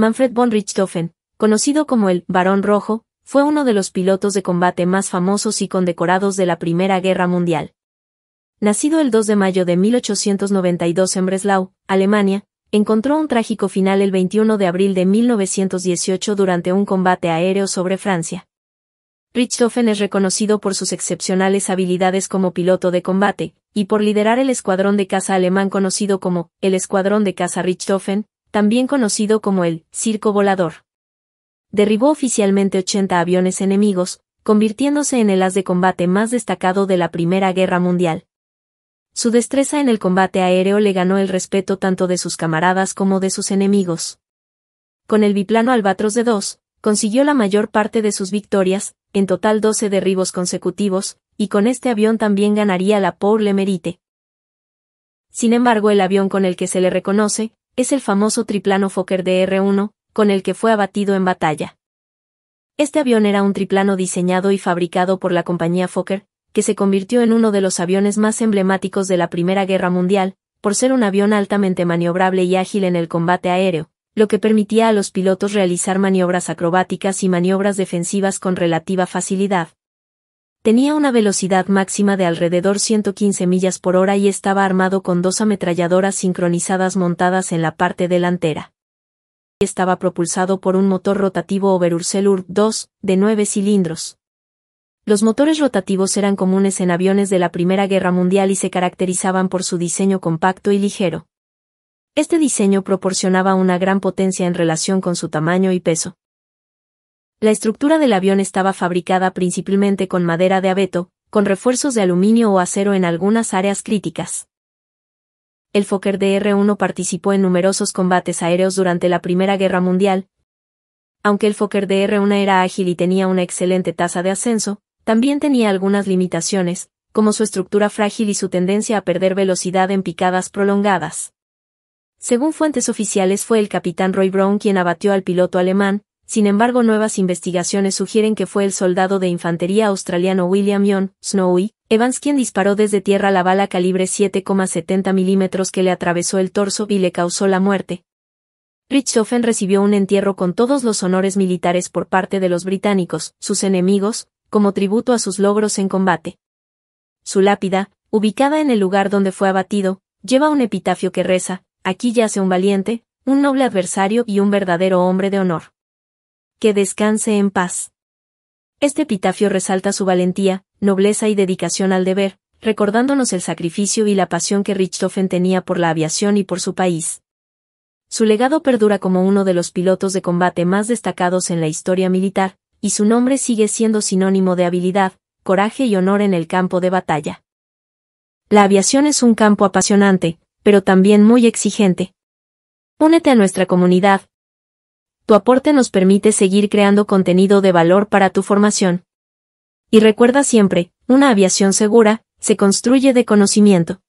Manfred von Richthofen, conocido como el Barón Rojo, fue uno de los pilotos de combate más famosos y condecorados de la Primera Guerra Mundial. Nacido el 2 de mayo de 1892 en Breslau, Alemania, encontró un trágico final el 21 de abril de 1918 durante un combate aéreo sobre Francia. Richthofen es reconocido por sus excepcionales habilidades como piloto de combate, y por liderar el escuadrón de caza alemán conocido como el Escuadrón de Caza Richthofen, también conocido como el Circo Volador. Derribó oficialmente 80 aviones enemigos, convirtiéndose en el as de combate más destacado de la Primera Guerra Mundial. Su destreza en el combate aéreo le ganó el respeto tanto de sus camaradas como de sus enemigos. Con el biplano Albatros de 2, consiguió la mayor parte de sus victorias, en total 12 derribos consecutivos, y con este avión también ganaría la le Mérite. Sin embargo, el avión con el que se le reconoce, es el famoso triplano Fokker DR-1, con el que fue abatido en batalla. Este avión era un triplano diseñado y fabricado por la compañía Fokker, que se convirtió en uno de los aviones más emblemáticos de la Primera Guerra Mundial, por ser un avión altamente maniobrable y ágil en el combate aéreo, lo que permitía a los pilotos realizar maniobras acrobáticas y maniobras defensivas con relativa facilidad, Tenía una velocidad máxima de alrededor 115 millas por hora y estaba armado con dos ametralladoras sincronizadas montadas en la parte delantera. Estaba propulsado por un motor rotativo Oberursel Urb 2, de nueve cilindros. Los motores rotativos eran comunes en aviones de la Primera Guerra Mundial y se caracterizaban por su diseño compacto y ligero. Este diseño proporcionaba una gran potencia en relación con su tamaño y peso. La estructura del avión estaba fabricada principalmente con madera de abeto, con refuerzos de aluminio o acero en algunas áreas críticas. El Fokker DR-1 participó en numerosos combates aéreos durante la Primera Guerra Mundial. Aunque el Fokker DR-1 era ágil y tenía una excelente tasa de ascenso, también tenía algunas limitaciones, como su estructura frágil y su tendencia a perder velocidad en picadas prolongadas. Según fuentes oficiales fue el capitán Roy Brown quien abatió al piloto alemán, sin embargo, nuevas investigaciones sugieren que fue el soldado de infantería australiano William Young Snowy Evans quien disparó desde tierra la bala calibre 7,70 milímetros que le atravesó el torso y le causó la muerte. Richthofen recibió un entierro con todos los honores militares por parte de los británicos, sus enemigos, como tributo a sus logros en combate. Su lápida, ubicada en el lugar donde fue abatido, lleva un epitafio que reza, aquí yace un valiente, un noble adversario y un verdadero hombre de honor que descanse en paz. Este epitafio resalta su valentía, nobleza y dedicación al deber, recordándonos el sacrificio y la pasión que Richtofen tenía por la aviación y por su país. Su legado perdura como uno de los pilotos de combate más destacados en la historia militar, y su nombre sigue siendo sinónimo de habilidad, coraje y honor en el campo de batalla. La aviación es un campo apasionante, pero también muy exigente. Únete a nuestra comunidad, tu aporte nos permite seguir creando contenido de valor para tu formación. Y recuerda siempre, una aviación segura, se construye de conocimiento.